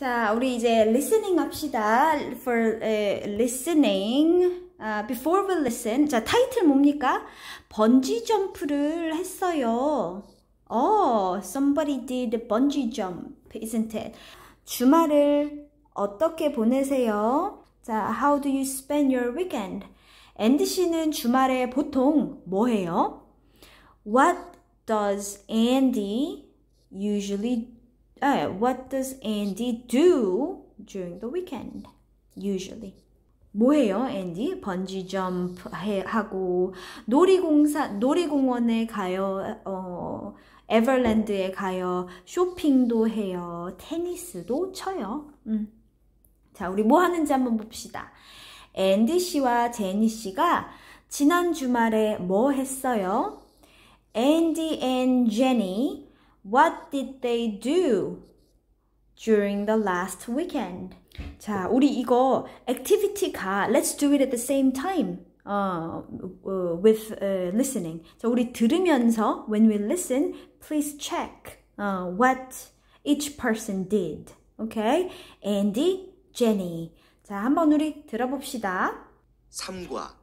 자, 우리 이제 listening 합시다. For uh, listening. Uh, before we listen. 자, 타이틀 뭡니까? 번지 점프를 했어요. 어, oh, somebody did bungee jump, isn't it? 주말을 어떻게 보내세요? 자, how do you spend your weekend? 앤디 씨는 주말에 보통 뭐 해요? What does Andy usually uh, what does Andy do during the weekend? Usually. 뭐 해요, 앤디? 번지 점프 해, 하고 놀이공사 놀이공원에 가요. 어, 에버랜드에 가요. 쇼핑도 해요. 테니스도 쳐요. 음. 자, 우리 뭐 하는지 한번 봅시다. 앤디 씨와 제니 씨가 지난 주말에 뭐 했어요? Andy and Jenny What did they do during the last weekend? 자, 우리 이거 a c t i v i t y 가 let's do it at the same time. 어, uh, with uh, listening. 자, 우리 들으면서 when we listen, please check uh, what each person did. Okay? Andy, Jenny. 자, 한번 우리 들어봅시다. 3과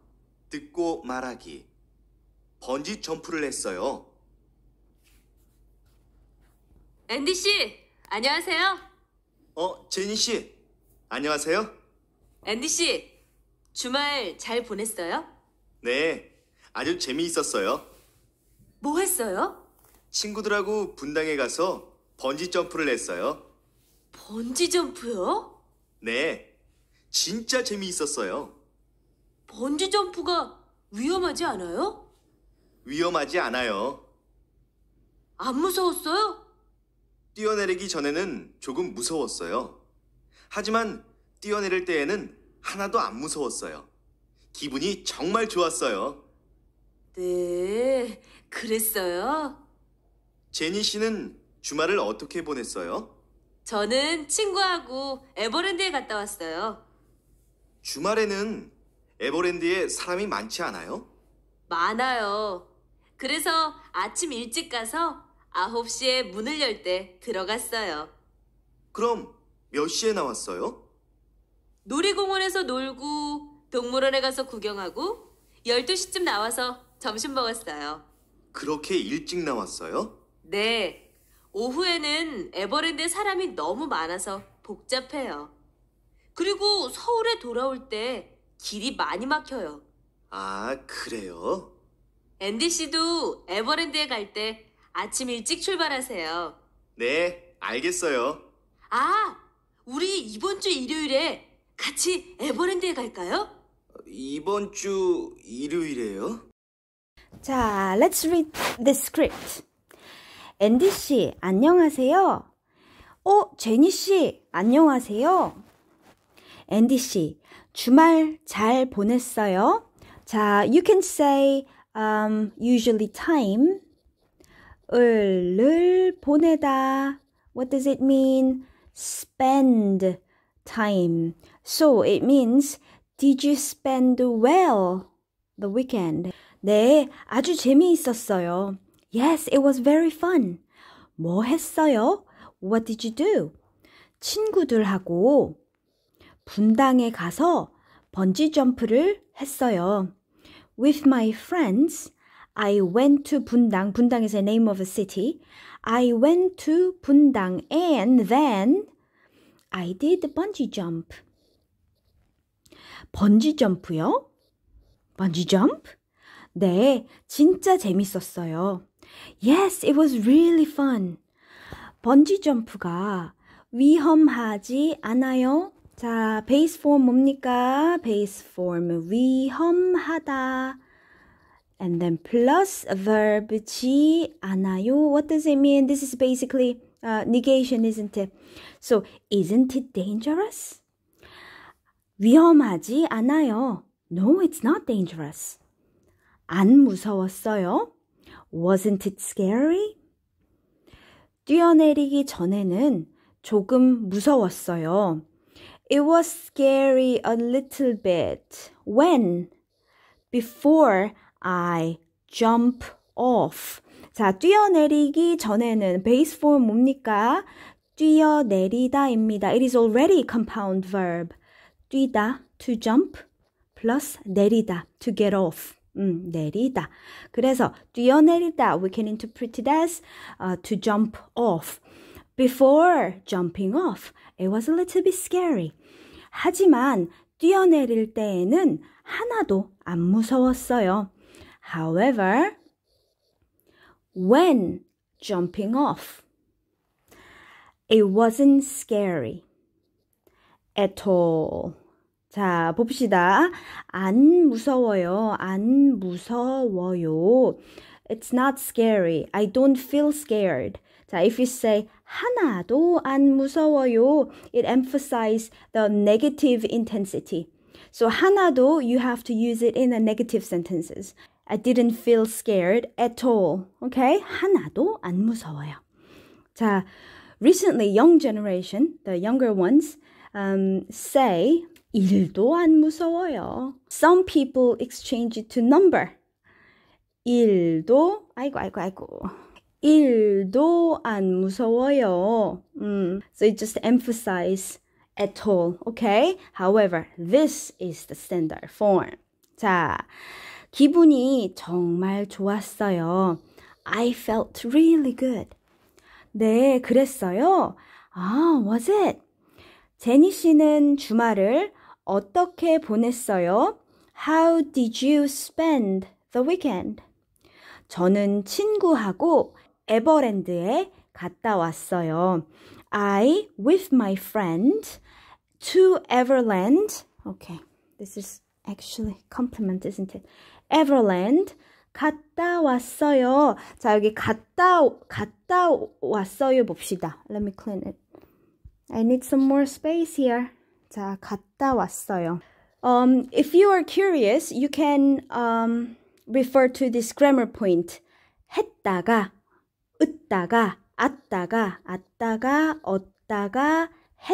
듣고 말하기. 번지 점프를 했어요. 앤디 씨, 안녕하세요. 어, 제니 씨. 안녕하세요. 앤디 씨, 주말 잘 보냈어요? 네. 아주 재미있었어요. 뭐 했어요? 친구들하고 분당에 가서 번지 점프를 했어요. 번지 점프요? 네. 진짜 재미있었어요. 번지 점프가 위험하지 않아요? 위험하지 않아요. 안 무서웠어요? 뛰어내리기 전에는 조금 무서웠어요. 하지만 뛰어내릴 때에는 하나도 안 무서웠어요. 기분이 정말 좋았어요. 네, 그랬어요. 제니 씨는 주말을 어떻게 보냈어요? 저는 친구하고 에버랜드에 갔다 왔어요. 주말에는 에버랜드에 사람이 많지 않아요? 많아요. 그래서 아침 일찍 가서 9시에 문을 열 때 들어갔어요. 그럼 몇 시에 나왔어요? 놀이공원에서 놀고 동물원에 가서 구경하고 12시쯤 나와서 점심 먹었어요. 그렇게 일찍 나왔어요? 네. 오후에는 에버랜드에 사람이 너무 많아서 복잡해요. 그리고 서울에 돌아올 때 길이 많이 막혀요. 아, 그래요? 앤디 씨도 에버랜드에 갈때 아침 일찍 출발하세요. 네, 알겠어요. 아, 우리 이번 주 일요일에 같이 에버랜드에 갈까요? 이번 주 일요일에요? 자, let's read the script. 앤디 씨, 안녕하세요. 어, 제니 씨, 안녕하세요. 앤디 씨, 주말 잘 보냈어요? 자, you can say um, usually time 을를 보내다. What does it mean? Spend time. So it means Did you spend well the weekend? 네, 아주 재미있었어요. Yes, it was very fun. 뭐 했어요? What did you do? 친구들하고 분당에 가서 번지 점프를 했어요. With my friends, I went to 분당. 분당 is a name of a city. I went to 분당 and then I did the bungee jump. 번지 점프요? 번지 점프? 네, 진짜 재밌었어요. Yes, it was really fun. 번지 점프가 위험하지 않아요. 자, 베이스 폼 뭡니까? 베이스 폼 위험하다. and then plus verb 지 않아요. What does it mean? This is basically uh, negation, isn't it? So, isn't it dangerous? 위험하지 않아요. No, it's not dangerous. 안 무서웠어요. Wasn't it scary? 뛰어내리기 전에는 조금 무서웠어요. It was scary a little bit. When? Before I jump off. 자, 뛰어내리기 전에는 base form 뭡니까? 뛰어내리다입니다. It is already compound verb. 뛰다, to jump, plus 내리다, to get off. 음, 내리다. 그래서 뛰어내리다, we can interpret it as uh, to jump off. Before jumping off, it was a little bit scary. 하지만 뛰어내릴 때에는 하나도 안 무서웠어요. However, when jumping off, it wasn't scary at all. 자, 봅시다. 안 무서워요. 안 무서워요. It's not scary. I don't feel scared. 자, if you say 하나도 안 무서워요, it emphasizes the negative intensity. So 하나도 you have to use it in the negative sentences. I didn't feel scared at all. Okay? 하나도 안 무서워요. 자, recently young generation, the younger ones, um, say 일도 안 무서워요. Some people exchange it to number. 일도 아이고 아이고 아이고 일도 안 무서워요. 음, so it just emphasize at all. Okay? However, this is the standard form. 자, 기분이 정말 좋았어요. I felt really good. 네, 그랬어요. 아, was it? 제니 씨는 주말을 어떻게 보냈어요? How did you spend the weekend? 저는 친구하고 에버랜드에 갔다 왔어요. I with my friend to Everland. Okay, this is actually compliment, isn't it? Everland. 갔다 왔어요. 자, 여기 갔다, 갔다 왔어요 봅시다. Let me clean it. I need some more space here. 자, 갔다 왔어요. Um, if you are curious, you can um, refer to this grammar point. 했다가, 웃다가, 왔다가, 왔다가, 얻다가, 했다가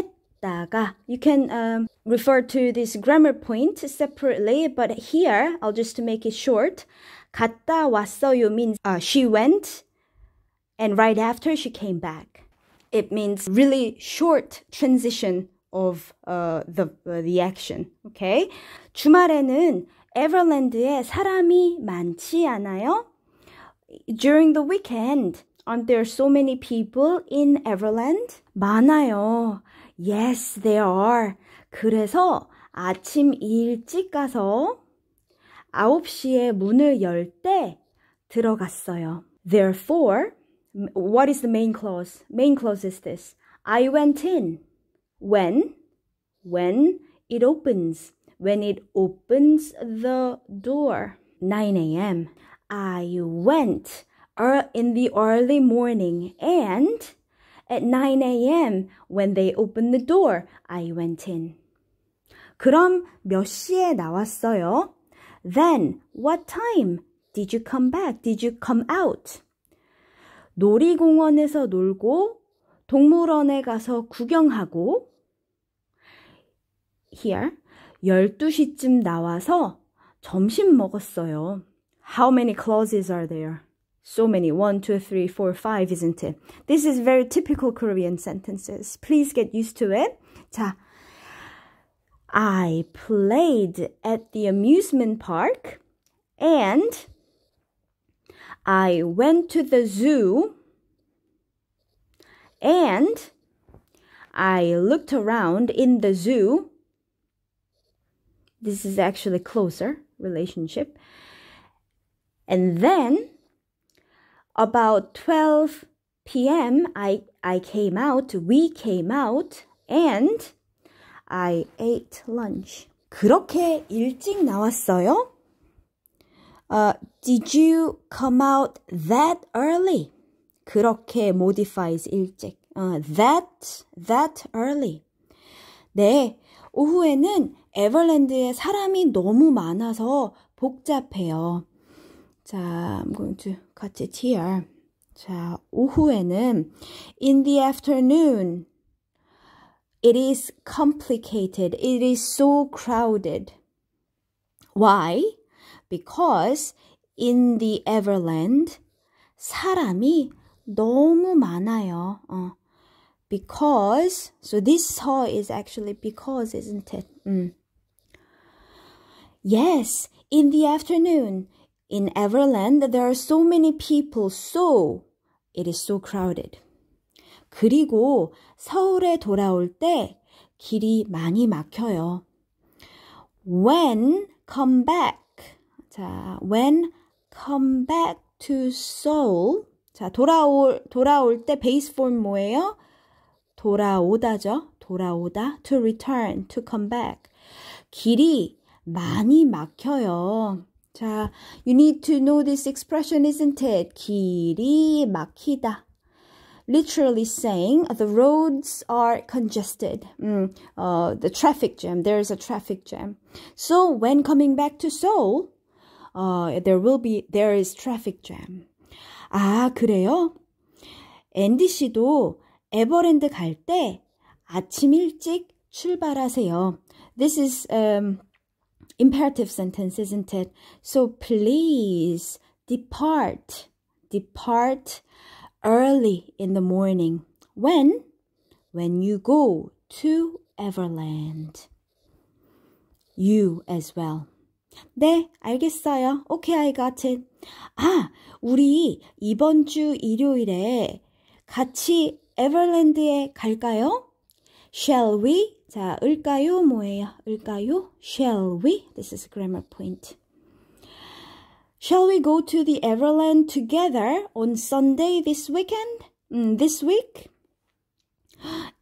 you can um, refer to this grammar point separately, but here I'll just make it short. 갔다 왔어요 means uh, she went and right after she came back. It means really short transition of uh, the, uh, the action. Okay? 주말에는 에버랜드에 사람이 많지 않아요? During the weekend, aren't there so many people in Everland? 많아요. Yes, they are. 그래서 아침 일찍 가서 9시에 문을 열 때 들어갔어요. Therefore, what is the main clause? Main clause is this. I went in. When? When it opens. When it opens the door. 9 a.m. I went uh, in the early morning and at 9 a.m. when they opened the door, I went in. 그럼 몇 시에 나왔어요? Then, what time did you come back? Did you come out? 놀이공원에서 놀고, 동물원에 가서 구경하고, here, 12시쯤 나와서 점심 먹었어요. How many clauses are there? So many. One, two, three, four, five, isn't it? This is very typical Korean sentences. Please get used to it. 자, I played at the amusement park and I went to the zoo and I looked around in the zoo. This is actually closer relationship. And then About 12 p.m. I, I came out, we came out, and I ate lunch. 그렇게 일찍 나왔어요? Uh, did you come out that early? 그렇게 modifies 일찍. Uh, that, that early. 네, 오후에는 에버랜드에 사람이 너무 많아서 복잡해요. 자, I'm going to cut it here. 자, 오후에는 in the afternoon. It is complicated. It is so crowded. Why? Because in the Everland 사람이 너무 많아요. 어. Because, so this saw is actually because, isn't it? Yes, in the afternoon. In Everland, there are so many people, so it is so crowded. 그리고 서울에 돌아올 때 길이 많이 막혀요. When come back. 자, when come back to Seoul. 자, 돌아올, 돌아올 때 베이스 폼 뭐예요? 돌아오다죠. 돌아오다. To return, to come back. 길이 많이 막혀요. 자, you need to know this expression, isn't it? 길이 막히다. Literally saying the roads are congested. Mm, uh, the traffic jam. There is a traffic jam. So when coming back to Seoul, uh, there will be there is traffic jam. 아 그래요? 앤디 씨도 에버랜드 갈 때 아침 일찍 출발하세요. This is um, imperative sentence, isn't it? So please depart, depart early in the morning. When? When you go to Everland. You as well. 네, 알겠어요. Okay, I got it. 아, 우리 이번 주 일요일에 같이 에버랜드에 갈까요? Shall we 자, 을까요? 뭐예요? 을까요? Shall we? This is grammar point. Shall we go to the Everland together on Sunday this weekend? Mm, this week?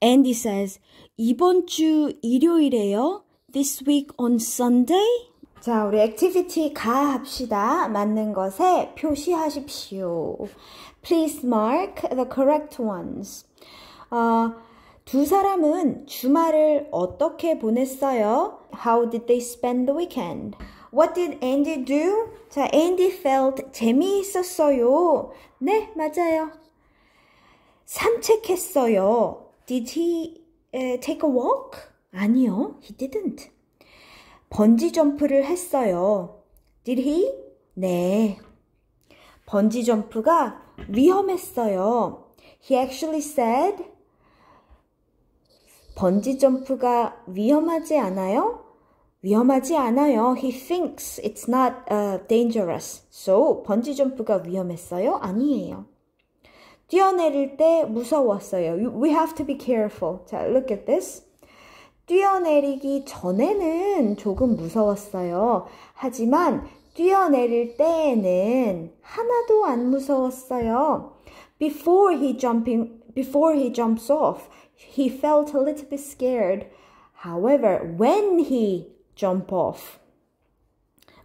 Andy says, 이번 주 일요일에요. This week on Sunday? 자, 우리 액티비티 가 합시다. 맞는 것에 표시하십시오. Please mark the correct ones. 두 사람은 주말을 어떻게 보냈어요? How did they spend the weekend? What did Andy do? 자, Andy felt 재미있었어요. 네, 맞아요. 산책했어요. Did he uh, take a walk? 아니요, he didn't. 번지 점프를 했어요. Did he? 네. 번지 점프가 위험했어요. He actually said 번지점프가 위험하지 않아요? 위험하지 않아요. He thinks it's not uh, dangerous. So, 번지점프가 위험했어요? 아니에요. 뛰어내릴 때 무서웠어요. We have to be careful. 자, look at this. 뛰어내리기 전에는 조금 무서웠어요. 하지만 뛰어내릴 때에는 하나도 안 무서웠어요. Before he jumping before he jumps off, he felt a little bit scared. However, when he jump off,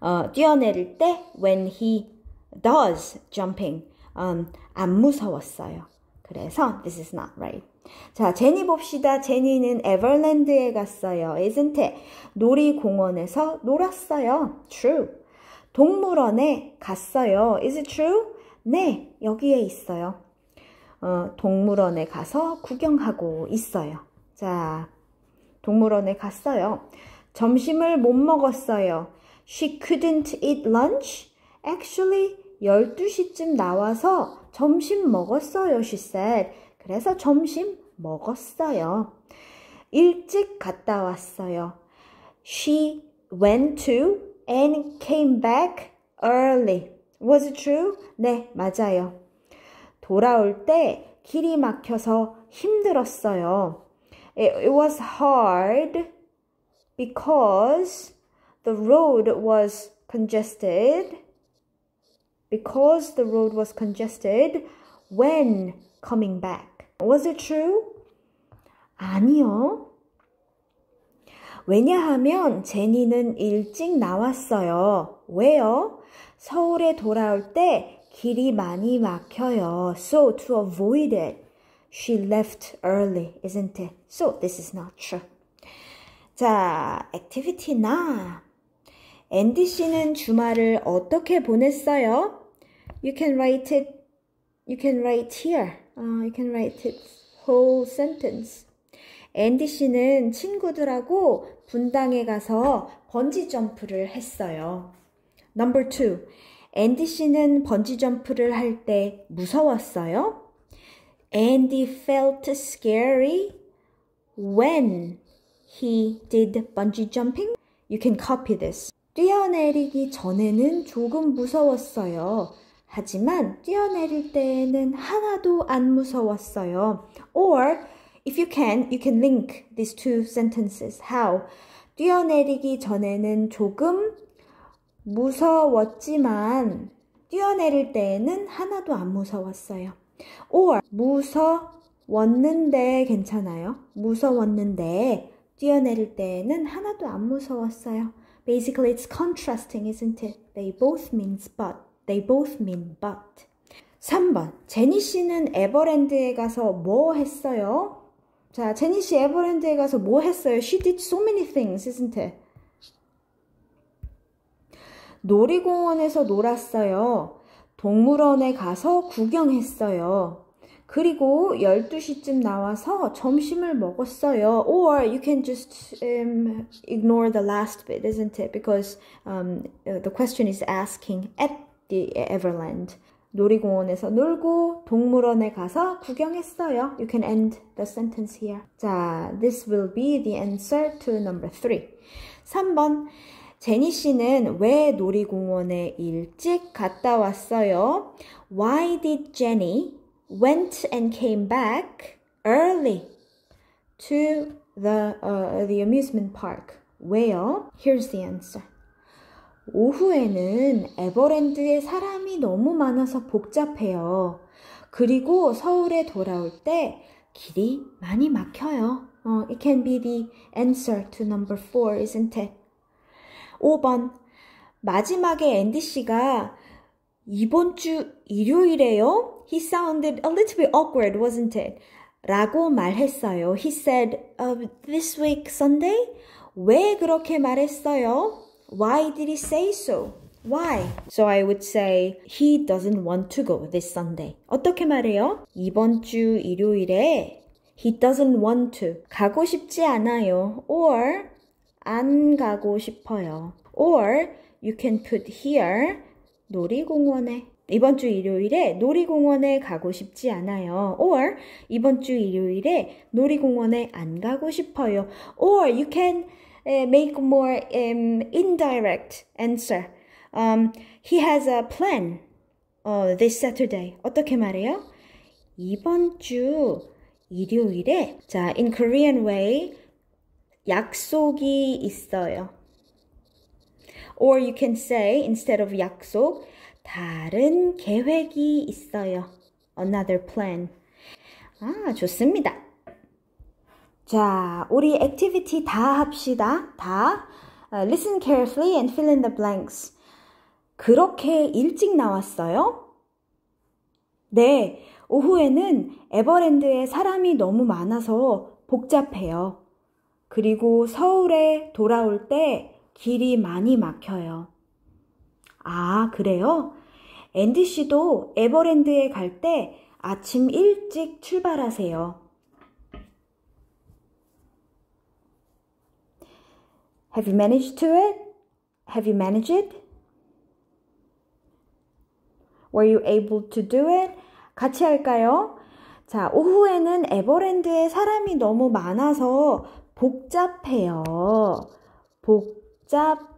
어, 뛰어내릴 때 when he does jumping, u 안 무서웠어요. 그래서 this is not right. 자, 제니 봅시다. 제니는 에버랜드에 갔어요. isn't it? 놀이공원에서 놀았어요. true. 동물원에 갔어요. is it true? 네, 여기에 있어요. 어, 동물원에 가서 구경하고 있어요. 자, 동물원에 갔어요. 점심을 못 먹었어요. She couldn't eat lunch. Actually, 12시쯤 나와서 점심 먹었어요. She said. 그래서 점심 먹었어요. 일찍 갔다 왔어요. She went to and came back early. Was it true? 네, 맞아요. 돌아올 때 길이 막혀서 힘들었어요. It was hard because the road was congested. Because the road was congested when coming back. Was it true? 아니요. 왜냐하면 제니는 일찍 나왔어요. 왜요? 서울에 돌아올 때 길이 많이 막혀요. So to avoid it, she left early, isn't it? So this is not true. 자, activity 9. 앤디 씨는 주말을 어떻게 보냈어요? You can write it. You can write here. Uh, you can write it whole sentence. 앤디 씨는 친구들하고 분당에 가서 번지 점프를 했어요. Number 2. 앤디 씨는 번지 점프를 할 때 무서웠어요? Andy felt scary when he did bungee jumping. You can copy this. 뛰어내리기 전에는 조금 무서웠어요. 하지만 뛰어내릴 때에는 하나도 안 무서웠어요. Or if you can, you can link these two sentences. How? 뛰어내리기 전에는 조금 무서웠지만 뛰어내릴 때에는 하나도 안 무서웠어요. or 무서웠는데 괜찮아요. 무서웠는데 뛰어내릴 때에는 하나도 안 무서웠어요. Basically it's contrasting, isn't it? They both means but. They both mean but. 3번. 제니 씨는 에버랜드에 가서 뭐 했어요? 자, 제니 씨 에버랜드에 가서 뭐 했어요? She did so many things, isn't it? 놀이공원에서 놀았어요. 동물원에 가서 구경했어요. 그리고 12시쯤 나와서 점심을 먹었어요. Or you can just um, ignore the last bit, isn't it? Because um, the question is asking at the Everland. 놀이공원에서 놀고 동물원에 가서 구경했어요. You can end the sentence here. 자, this will be the answer to number 3. 3번. 제니 씨는 왜 놀이공원에 일찍 갔다 왔어요? Why did Jenny went and came back early to the uh, the amusement park? 왜요? Here's the answer. 오후에는 에버랜드에 사람이 너무 많아서 복잡해요. 그리고 서울에 돌아올 때 길이 많이 막혀요. Uh, it can be the answer to number four, isn't it? 5번. 마지막에 앤디 씨가 이번 주 일요일에요? He sounded a little bit awkward, wasn't it? 라고 말했어요. He said, uh, this week Sunday? 왜 그렇게 말했어요? Why did he say so? Why? So I would say he doesn't want to go this Sunday. 어떻게 말해요? 이번 주 일요일에 he doesn't want to 가고 싶지 않아요. Or 안 가고 싶어요. Or you can put here 놀이공원에 이번 주 일요일에 놀이공원에 가고 싶지 않아요. Or 이번 주 일요일에 놀이공원에 안 가고 싶어요. Or you can make more um, indirect answer. Um, he has a plan uh, this Saturday. 어떻게 말해요? 이번 주 일요일에 자 in Korean way 약속이 있어요. Or you can say instead of 약속, 다른 계획이 있어요. Another plan. 아, 좋습니다. 자, 우리 액티비티 다 합시다. 다. Uh, listen carefully and fill in the blanks. 그렇게 일찍 나왔어요? 네, 오후에는 에버랜드에 사람이 너무 많아서 복잡해요. 그리고 서울에 돌아올 때 길이 많이 막혀요. 아, 그래요? 앤디 씨도 에버랜드에 갈 때 아침 일찍 출발하세요. Have you managed to it? Have you managed it? Were you able to do it? 같이 할까요? 자, 오후에는 에버랜드에 사람이 너무 많아서 복잡해요. 복잡해요.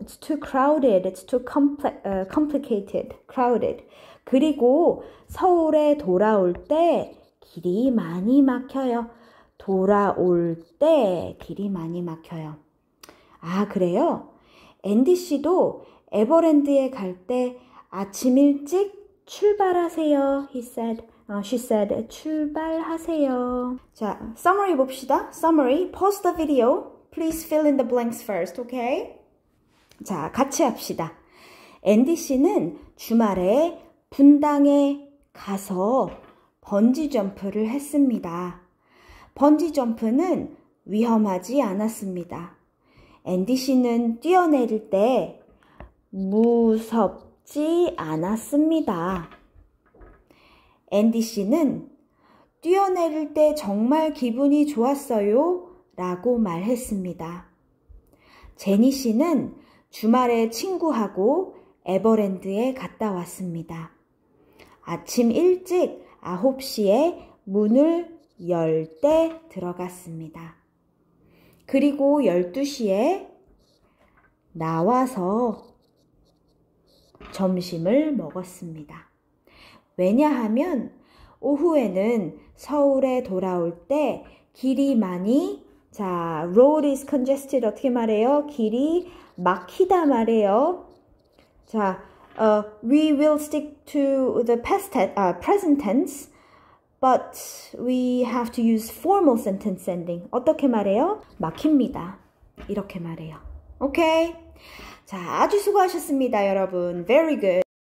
It's too crowded. It's too compli- uh, complicated. Crowded. 그리고 서울에 돌아올 때 길이 많이 막혀요. 돌아올 때 길이 많이 막혀요. 아, 그래요? 앤디 씨도 에버랜드에 갈 때 아침 일찍 출발하세요. He said. 어, she said 출발하세요. 자, summary 봅시다. summary, pause the video. Please fill in the blanks first, okay? 자, 같이 합시다. 앤디 씨는 주말에 분당에 가서 번지 점프를 했습니다. 번지 점프는 위험하지 않았습니다. 앤디 씨는 뛰어내릴 때 무섭지 않았습니다. 앤디 씨는 뛰어내릴 때 정말 기분이 좋았어요. 라고 말했습니다. 제니 씨는 주말에 친구하고 에버랜드에 갔다 왔습니다. 아침 일찍 9시에 문을 열 때 들어갔습니다. 그리고 12시에 나와서 점심을 먹었습니다. 왜냐하면 오후에는 서울에 돌아올 때 길이 많이 자, road is congested 어떻게 말해요? 길이 막히다 말해요. 자, uh, we will stick to the past tense, uh, present tense, but we have to use formal sentence ending. 어떻게 말해요? 막힙니다. 이렇게 말해요. Okay? 자, 아주 수고하셨습니다, 여러분. Very good.